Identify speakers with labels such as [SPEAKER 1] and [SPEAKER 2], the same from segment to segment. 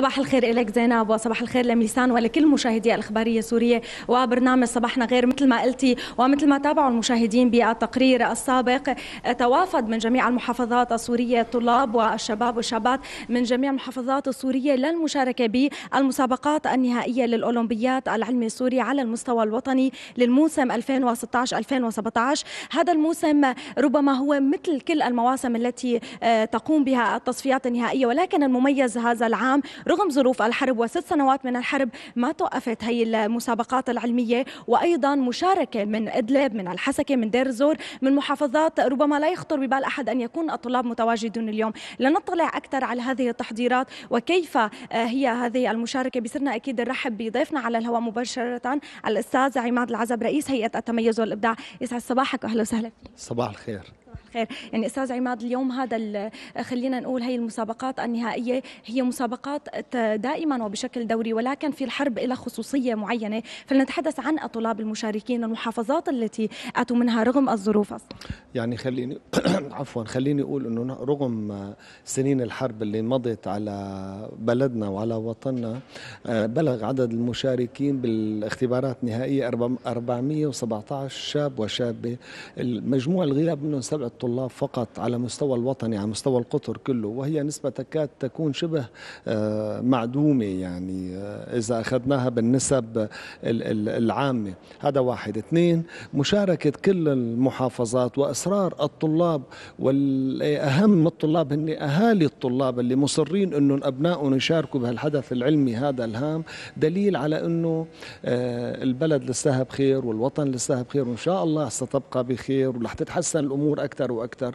[SPEAKER 1] صباح الخير إليك زينب وصباح الخير لميسان ولكل مشاهدي الإخبارية السورية وبرنامج صباحنا غير مثل ما قلتي ومثل ما تابعوا المشاهدين بالتقرير السابق توافد من جميع المحافظات السورية الطلاب والشباب والشابات من جميع المحافظات السورية للمشاركة بالمسابقات النهائية للأولمبيات العلمي السوري على المستوى الوطني للموسم 2016-2017 هذا الموسم ربما هو مثل كل المواسم التي آه، تقوم بها التصفيات النهائية ولكن المميز هذا العام رغم ظروف الحرب وست سنوات من الحرب ما توقفت هي المسابقات العلمية وأيضا مشاركة من إدلب من الحسكة من دير الزور من محافظات ربما لا يخطر ببال أحد أن يكون الطلاب متواجدون اليوم لنطلع أكثر على هذه التحضيرات وكيف آه، هي هذه المشاركة بصرنا أكيد نرحب بضيفنا على الهواء مباشرة الأستاذ عماد العزب رئيس هيئة التميز والإبداع يسعد صباحك وأهلا وسهلا
[SPEAKER 2] صباح الخير
[SPEAKER 1] خير يعني استاذ عماد اليوم هذا خلينا نقول هي المسابقات النهائيه هي مسابقات دائما وبشكل دوري ولكن في الحرب لها خصوصيه معينه فلنتحدث عن الطلاب المشاركين المحافظات التي اتوا منها رغم الظروف
[SPEAKER 2] يعني خليني عفوا خليني اقول انه رغم سنين الحرب اللي مضت على بلدنا وعلى وطننا آه، بلغ عدد المشاركين بالاختبارات النهائيه 417 شاب وشابه المجموع الغياب منهم الطلاب فقط على مستوى الوطني على مستوى القطر كله وهي نسبة تكاد تكون شبه آه، معدومة يعني آه، إذا أخذناها بالنسب العامة هذا واحد اثنين مشاركة كل المحافظات وإصرار الطلاب والأهم الطلاب هن أهالي الطلاب اللي مصرين أنهم أبنائهم يشاركوا بهالحدث العلمي هذا الهام دليل على أنه آه، البلد لسه بخير والوطن لسه بخير وإن شاء الله ستبقى بخير ورح تتحسن الأمور أكثر أكثر وأكثر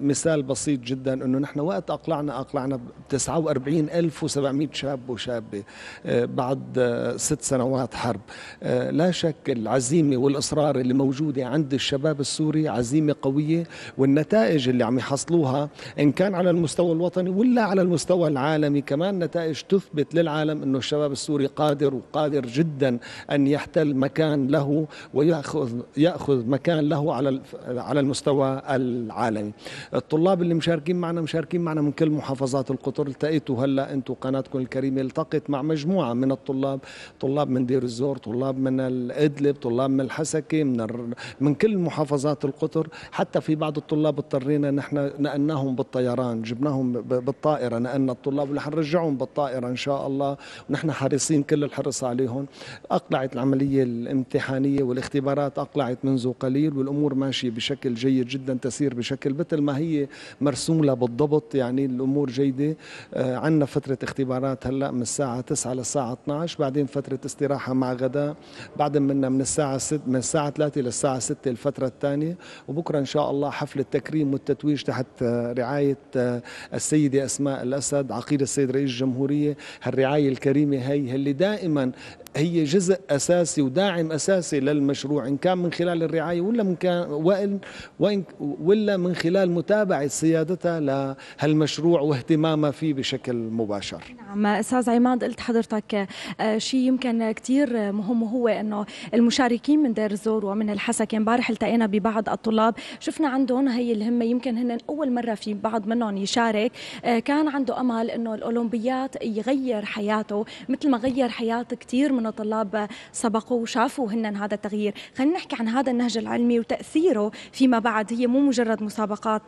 [SPEAKER 2] مثال بسيط جدا أنه نحن وقت أقلعنا أقلعنا ب 49700 شاب وشابة آه، بعد آه، ست سنوات حرب آه، لا شك العزيمة والإصرار اللي موجودة عند الشباب السوري عزيمة قوية والنتائج اللي عم يحصلوها إن كان على المستوى الوطني ولا على المستوى العالمي كمان نتائج تثبت للعالم أنه الشباب السوري قادر وقادر جدا أن يحتل مكان له ويأخذ يأخذ مكان له على على المستوى العالمي الطلاب اللي مشاركين معنا مشاركين معنا من كل محافظات القطر التقيتوا هلا انتم قناتكم الكريمه التقت مع مجموعه من الطلاب طلاب من دير الزور طلاب من الادلب طلاب من الحسكه من ال... من كل محافظات القطر حتى في بعض الطلاب اضطرينا نحن نقلناهم بالطيران جبناهم بالطائره نقلنا الطلاب ورح نرجعهم بالطائره ان شاء الله ونحن حريصين كل الحرص عليهم اقلعت العمليه الامتحانيه والاختبارات اقلعت منذ قليل والامور ماشيه بشكل جيد جدا أن تسير بشكل مثل ما هي مرسوم لها بالضبط يعني الأمور جيدة آه، عندنا فترة اختبارات هلأ من الساعة 9 للساعة 12 بعدين فترة استراحة مع غداء بعد منا من الساعة 6 من الساعة 3 للساعة 6 الفترة الثانية وبكرة إن شاء الله حفل التكريم والتتويج تحت آه، رعاية آه، السيدة أسماء الأسد عقيد السيد رئيس الجمهورية هالرعاية الكريمة هي اللي دائما هي جزء أساسي وداعم أساسي للمشروع إن كان من خلال الرعاية ولا من كان وإن وإن ولا من خلال متابعة سيادتها لهالمشروع واهتمامها فيه بشكل مباشر
[SPEAKER 1] نعم أستاذ عماد قلت حضرتك آه، شيء يمكن كثير مهم وهو أنه المشاركين من دير الزور ومن الحسكة يعني امبارح التقينا ببعض الطلاب شفنا عندهم هي الهمة يمكن هن أول مرة في بعض منهم يشارك آه، كان عنده أمل أنه الأولمبيات يغير حياته مثل ما غير حياة كثير من انه طلاب سبقوا وشافوا هن هذا التغيير خلينا نحكي عن هذا النهج العلمي وتاثيره فيما بعد هي مو مجرد مسابقات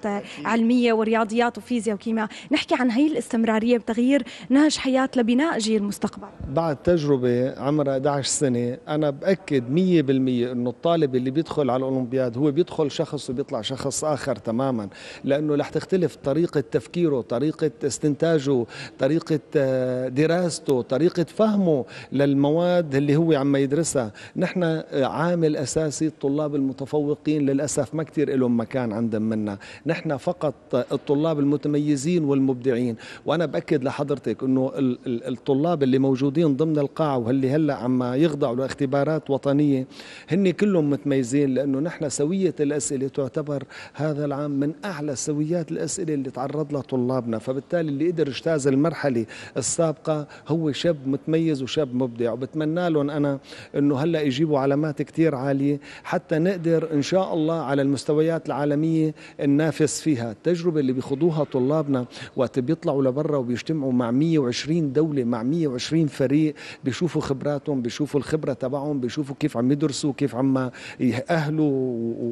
[SPEAKER 1] علميه ورياضيات وفيزياء وكيمياء نحكي عن هي الاستمراريه بتغيير نهج حياه لبناء جيل المستقبل
[SPEAKER 2] بعد تجربه عمرها 11 سنه انا باكد 100% انه الطالب اللي بيدخل على الاولمبياد هو بيدخل شخص وبيطلع شخص اخر تماما لانه رح تختلف طريقه تفكيره طريقه استنتاجه طريقه آه، دراسته طريقه فهمه للمواد المواد اللي هو عم يدرسها نحن عامل أساسي الطلاب المتفوقين للأسف ما كتير لهم مكان عندهم منا نحن فقط الطلاب المتميزين والمبدعين وأنا بأكد لحضرتك أنه الطلاب اللي موجودين ضمن القاعة واللي هلأ عم يخضعوا لاختبارات وطنية هن كلهم متميزين لأنه نحن سوية الأسئلة تعتبر هذا العام من أعلى سويات الأسئلة اللي تعرض لها طلابنا فبالتالي اللي قدر اجتاز المرحلة السابقة هو شاب متميز وشاب مبدع بتمنى لهم انا انه هلا يجيبوا علامات كثير عاليه حتى نقدر ان شاء الله على المستويات العالميه ننافس فيها التجربه اللي بيخوضوها طلابنا وقت بيطلعوا لبرا وبيجتمعوا مع 120 دوله مع 120 فريق بيشوفوا خبراتهم بيشوفوا الخبره تبعهم بيشوفوا كيف عم يدرسوا كيف عم يأهلوا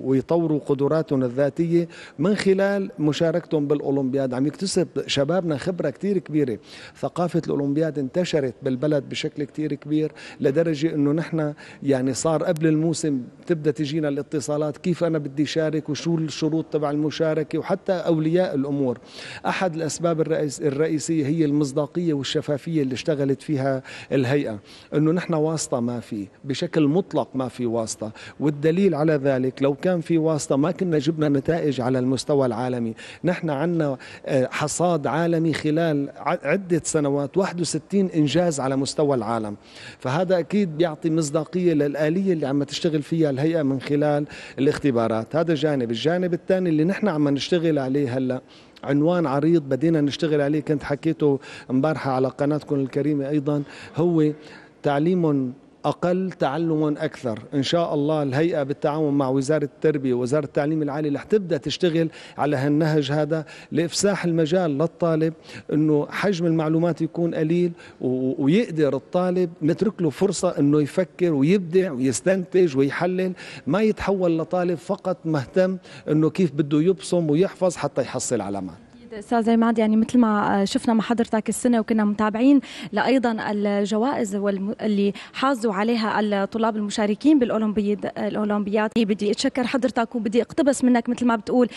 [SPEAKER 2] ويطوروا قدراتهم الذاتيه من خلال مشاركتهم بالاولمبياد عم يكتسب شبابنا خبره كثير كبيره ثقافه الاولمبياد انتشرت بالبلد بشكل كثير كبير كبير لدرجه انه نحن يعني صار قبل الموسم تبدا تجينا الاتصالات كيف انا بدي شارك وشو الشروط تبع المشاركه وحتى اولياء الامور احد الاسباب الرئيس الرئيسيه هي المصداقيه والشفافيه اللي اشتغلت فيها الهيئه انه نحن واسطه ما في بشكل مطلق ما في واسطه والدليل على ذلك لو كان في واسطه ما كنا جبنا نتائج على المستوى العالمي نحن عندنا آه، حصاد عالمي خلال عده سنوات 61 انجاز على مستوى العالم فهذا أكيد بيعطي مصداقية للآلية اللي عم تشتغل فيها الهيئة من خلال الاختبارات هذا جانب الجانب الثاني اللي نحن عم نشتغل عليه هلأ عنوان عريض بدينا نشتغل عليه كنت حكيته امبارحة على قناتكم الكريمة أيضا هو تعليم أقل تعلما أكثر إن شاء الله الهيئة بالتعاون مع وزارة التربية ووزارة التعليم العالي رح تبدأ تشتغل على هالنهج هذا لإفساح المجال للطالب أنه حجم المعلومات يكون قليل ويقدر الطالب نترك له فرصة أنه يفكر ويبدع ويستنتج ويحلل ما يتحول لطالب فقط مهتم أنه كيف بده يبصم ويحفظ حتى
[SPEAKER 1] يحصل علامات اكيد استاذ عماد يعني مثل ما آه، شفنا مع حضرتك السنه وكنا متابعين لايضا الجوائز اللي حازوا عليها الطلاب المشاركين بالاولمبياد الاولمبياد إيه، بدي اتشكر حضرتك وبدي اقتبس منك مثل ما بتقول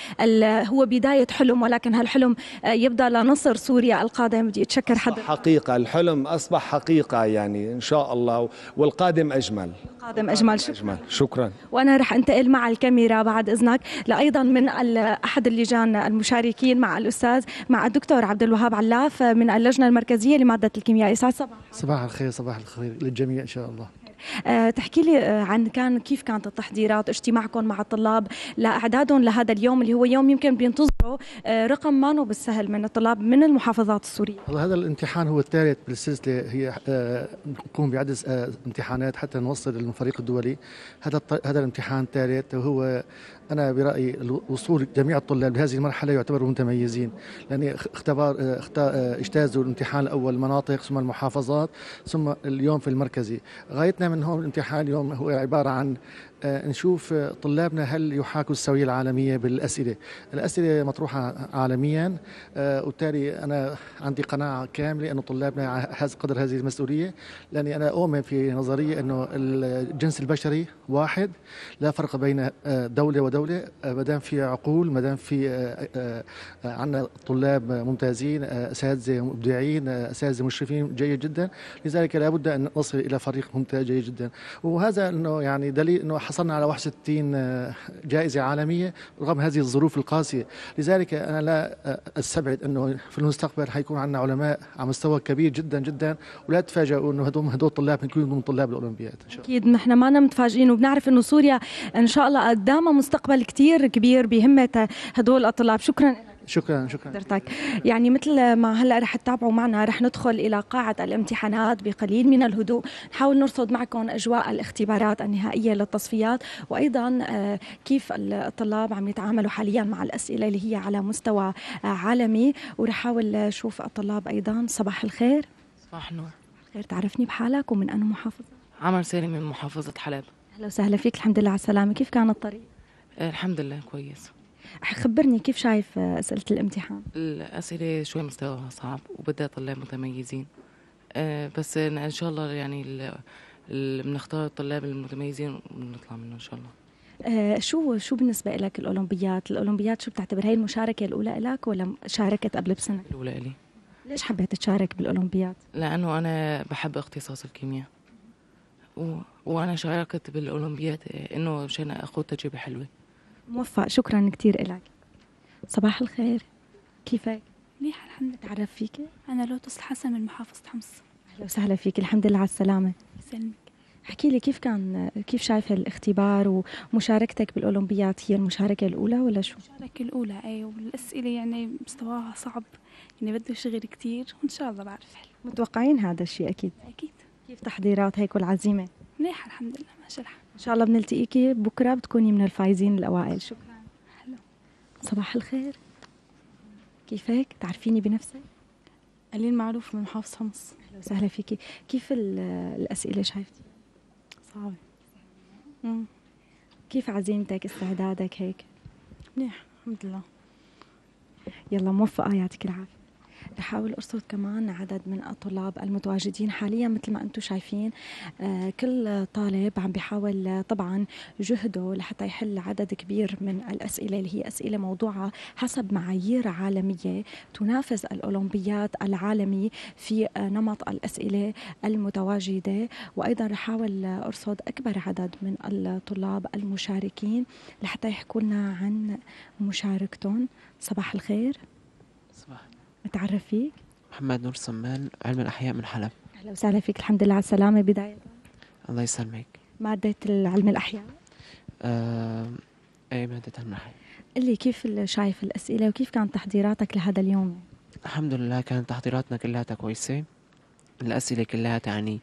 [SPEAKER 1] هو بدايه حلم ولكن هالحلم آه، يبدا لنصر سوريا القادم بدي اتشكر حضرتك
[SPEAKER 2] حقيقه الحلم اصبح حقيقه يعني ان شاء الله والقادم اجمل
[SPEAKER 1] القادم اجمل شكرا أجمل. شكرا وانا رح انتقل مع الكاميرا بعد اذنك لايضا من احد اللجان المشاركين مع الاستاذ الاستاذ مع الدكتور عبد الوهاب علاف من اللجنه المركزيه لماده الكيمياء صباح
[SPEAKER 3] صباح الخير صباح الخير للجميع ان شاء الله
[SPEAKER 1] أه، تحكي لي أه، عن كان كيف كانت التحضيرات اجتماعكم مع الطلاب لاعدادهم لهذا اليوم اللي هو يوم يمكن بينتظروا أه، رقم ما بالسهل من الطلاب من المحافظات السوريه
[SPEAKER 3] هذا الامتحان هو الثالث بالسلسله هي نقوم بعدد امتحانات حتى نوصل للفريق الدولي هذا هذا الامتحان الثالث وهو أنا برأيي وصول جميع الطلاب لهذه المرحلة يعتبروا متميزين لأن اختبار اجتازوا الامتحان الأول المناطق ثم المحافظات ثم اليوم في المركزي غايتنا من هون الامتحان اليوم هو عبارة عن آه، نشوف طلابنا هل يحاكوا السوية العالمية بالأسئلة الأسئلة مطروحة عالميا آه، وبالتالي أنا عندي قناعة كاملة انه طلابنا هذا قدر هذه المسؤولية لأني أنا أؤمن في نظرية أنه الجنس البشري واحد لا فرق بين آه، دولة ودولة ما دام في عقول ما دام في عندنا طلاب ممتازين أساتذة مبدعين أساتذة مشرفين جيد جدا لذلك لابد أن نصل إلى فريق ممتاز جيد جدا وهذا أنه يعني دليل أنه حصلنا على 61 آه، جائزة عالمية رغم هذه الظروف القاسية لذلك أنا لا آه، أستبعد أنه في المستقبل حيكون عندنا علماء على مستوى كبير جدا جدا ولا تفاجئوا أنه هدول هدول طلاب يكونوا من طلاب الأولمبياد إن شاء
[SPEAKER 1] الله أكيد نحن ما متفاجئين وبنعرف أنه سوريا إن شاء الله قدامها مستقبل كتير كبير بهمة هدول الطلاب شكرا
[SPEAKER 3] شكرا شكرا
[SPEAKER 1] حضرتك يعني مثل ما هلا رح تتابعوا معنا رح ندخل الى قاعه الامتحانات بقليل من الهدوء نحاول نرصد معكم اجواء الاختبارات النهائيه للتصفيات وايضا آه، كيف الطلاب عم يتعاملوا حاليا مع الاسئله اللي هي على مستوى آه، عالمي ورح احاول اشوف الطلاب ايضا صباح الخير صباح النور خير تعرفني بحالك ومن انه محافظه
[SPEAKER 3] عمر سالم من محافظه حلب
[SPEAKER 1] اهلا وسهلا فيك الحمد لله على السلامه كيف كان الطريق
[SPEAKER 3] آه، الحمد لله كويس
[SPEAKER 1] خبرني كيف شايف اسئله الامتحان
[SPEAKER 3] الاسئله شوي مستواها صعب وبدها طلاب متميزين آه، بس ان شاء الله يعني بنختار الطلاب المتميزين ونطلع منه ان شاء الله
[SPEAKER 1] آه، شو شو بالنسبة لك الأولمبيات؟ الأولمبيات شو بتعتبر هي المشاركة الأولى لك ولا شاركت قبل بسنة؟ الأولى لي ليش حبيت تشارك بالأولمبيات؟
[SPEAKER 3] لأنه أنا بحب اختصاص الكيمياء و... وأنا شاركت بالأولمبيات آه، إنه مشان أخذ تجربة حلوة
[SPEAKER 1] موفق شكرا كثير لك صباح الخير كيفك؟ منيحة الحمد لله تعرف فيكي؟ أنا لوتس الحسن من محافظة حمص أهلا وسهلا فيك الحمد لله على السلامة يسلمك احكي لي كيف كان كيف شايفة الاختبار ومشاركتك بالاولمبياد هي المشاركة الأولى ولا شو؟ المشاركة الأولى أي والأسئلة يعني مستواها صعب يعني بده شغل كثير وإن شاء الله بعرف حل متوقعين هذا الشيء أكيد أكيد كيف تحضيرات هيك والعزيمة؟ منيحة الحمد لله ماشي الحال ان شاء الله بنلتقيكي بكره بتكوني من الفايزين الاوائل شكرا حلو. صباح الخير كيفك تعرفيني بنفسك قليل معروف من حافظ حمص اهلا وسهلا فيكي كيف الاسئله شايفتي صعبه كيف عزيمتك استعدادك هيك منيح الحمد لله يلا موفقه يعطيك العافيه بحاول أرصد كمان عدد من الطلاب المتواجدين حاليا مثل ما أنتم شايفين آه، كل طالب عم بحاول آه، طبعا جهده لحتى يحل عدد كبير من الأسئلة اللي هي أسئلة موضوعة حسب معايير عالمية تنافس الأولمبيات العالمي في آه، نمط الأسئلة المتواجدة وأيضا رح أحاول أرصد أكبر عدد من الطلاب المشاركين لحتى يحكوا لنا عن مشاركتهم صباح الخير صباح أتعرف فيك
[SPEAKER 2] محمد نور سمان علم الأحياء من حلب
[SPEAKER 1] أهلا وسهلا فيك الحمد لله على السلامة بداية الله يسلمك مادة علم الأحياء
[SPEAKER 2] آه، أي مادة علم الأحياء
[SPEAKER 1] قلي كيف شايف الأسئلة وكيف كانت تحضيراتك لهذا اليوم
[SPEAKER 2] الحمد لله كانت تحضيراتنا كلها كويسة
[SPEAKER 3] الأسئلة كلها يعني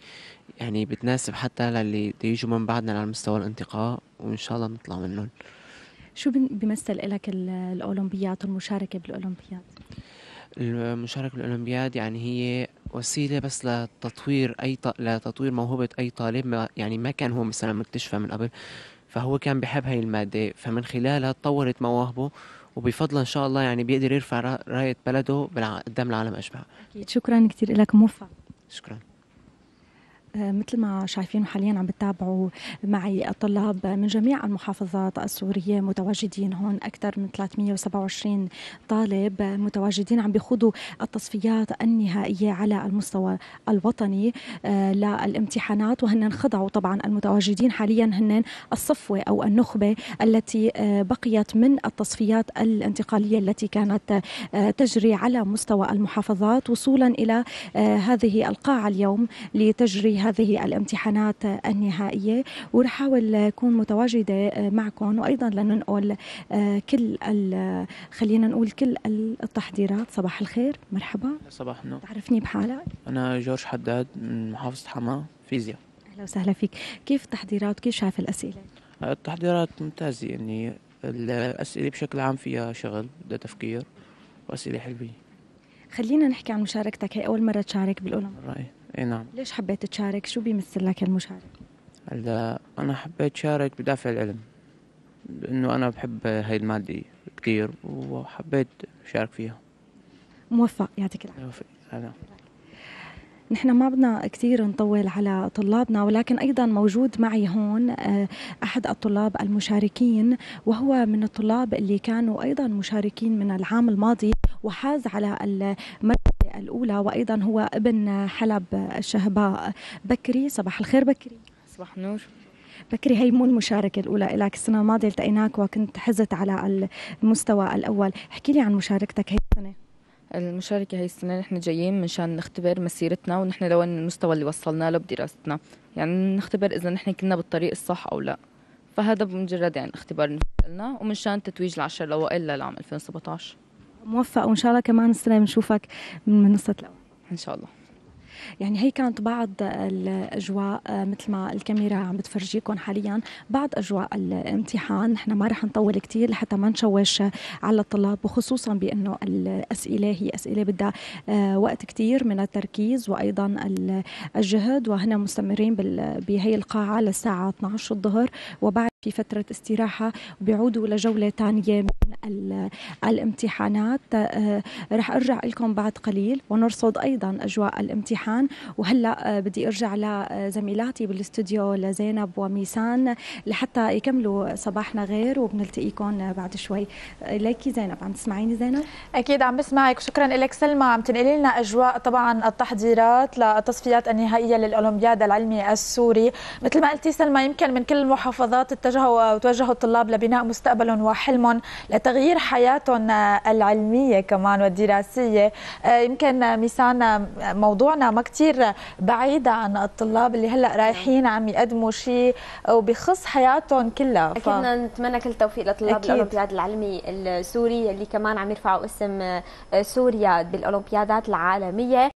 [SPEAKER 3] يعني بتناسب حتى للي بيجوا يجوا من بعدنا على مستوى الانتقاء وإن شاء الله نطلع منهم
[SPEAKER 1] شو بيمثل لك الأولمبيات والمشاركة بالأولمبيات
[SPEAKER 3] المشاركة بالأولمبياد يعني هي وسيلة بس
[SPEAKER 2] لتطوير أي ط... لتطوير موهبة أي طالب ما يعني ما كان هو مثلا مكتشفها من قبل فهو كان بحب هاي المادة فمن خلالها تطورت مواهبه وبفضل إن شاء الله يعني بيقدر يرفع راية بلده قدام العالم أجمع
[SPEAKER 1] أكيد شكرا كثير لك موفق شكرا مثل ما شايفين حاليا عم بتابعوا معي الطلاب من جميع المحافظات السورية متواجدين هون أكثر من 327 طالب متواجدين عم بيخوضوا التصفيات النهائية على المستوى الوطني آه، للامتحانات وهن انخضعوا طبعا المتواجدين حاليا هن الصفوة أو النخبة التي آه، بقيت من التصفيات الانتقالية التي كانت آه، تجري على مستوى المحافظات وصولا إلى هذه القاعة اليوم لتجري هذه الامتحانات النهائية ورح أحاول أكون متواجدة معكم وأيضا لننقل آه، كل خلينا نقول كل التحضيرات صباح الخير مرحبا صباح النور تعرفني بحالك أنا جورج حداد من محافظة حماة فيزياء أهلا وسهلا فيك كيف التحضيرات كيف شايف الأسئلة
[SPEAKER 3] آه، التحضيرات ممتازة يعني الأسئلة بشكل عام فيها شغل بدها تفكير وأسئلة حلوة
[SPEAKER 1] خلينا نحكي عن مشاركتك هي أول مرة تشارك بالأولمبياد اي نعم ليش حبيت تشارك شو بيمثل لك المشاركه
[SPEAKER 3] هلا انا حبيت شارك بدافع العلم لانه انا بحب هاي الماده كثير وحبيت
[SPEAKER 1] شارك فيها موفق يعطيك العافيه موفق هلا نحن ما بدنا كثير نطول على طلابنا ولكن ايضا موجود معي هون آه، احد الطلاب المشاركين وهو من الطلاب اللي كانوا ايضا مشاركين من العام الماضي وحاز على المركز الأولى وأيضا هو ابن حلب الشهباء بكري صباح الخير بكري صباح النور بكري هي مو المشاركة الأولى لك السنة الماضية التقيناك وكنت حزت على المستوى الأول احكي لي عن مشاركتك هي السنة المشاركة هي السنة نحن جايين منشان نختبر مسيرتنا ونحن لوين المستوى اللي وصلنا له بدراستنا يعني نختبر إذا نحن كنا بالطريق الصح أو لا فهذا بمجرد يعني اختبار لنا ومنشان تتويج العشر الأوائل للعام 2017 موفق وان شاء الله كمان السنه بنشوفك من منصه الاول ان شاء الله يعني هي كانت بعض الاجواء آه، مثل ما الكاميرا عم بتفرجيكم حاليا بعض اجواء الامتحان نحن ما رح نطول كثير لحتى ما نشوش آه، على الطلاب وخصوصا بانه الاسئله هي اسئله بدها آه، وقت كثير من التركيز وايضا الجهد وهنا مستمرين بهي القاعه للساعه 12 الظهر وبعد في فترة استراحة وبيعودوا لجولة ثانية من الامتحانات آه، رح أرجع لكم بعد قليل ونرصد أيضا أجواء الامتحان وهلأ آه، بدي أرجع لزميلاتي آه، بالاستوديو لزينب وميسان لحتى يكملوا صباحنا غير وبنلتقيكم بعد شوي ليكي زينب عم تسمعيني زينب؟ أكيد عم بسمعك شكرا لك سلمى عم تنقلي لنا أجواء طبعا التحضيرات للتصفيات النهائية للأولمبياد العلمي السوري مثل ما قلتي سلمى يمكن من كل المحافظات اتجهوا وتوجهوا الطلاب لبناء مستقبل وحلم لتغيير حياتهم آه، العلمية كمان والدراسية آه، يمكن ميسان آه، موضوعنا ما كتير بعيد عن الطلاب اللي هلأ رايحين عم يقدموا شيء وبخص حياتهم كلها ف... أكيد نتمنى كل التوفيق لطلاب الأولمبياد العلمي السوري اللي كمان عم يرفعوا اسم سوريا بالأولمبيادات العالمية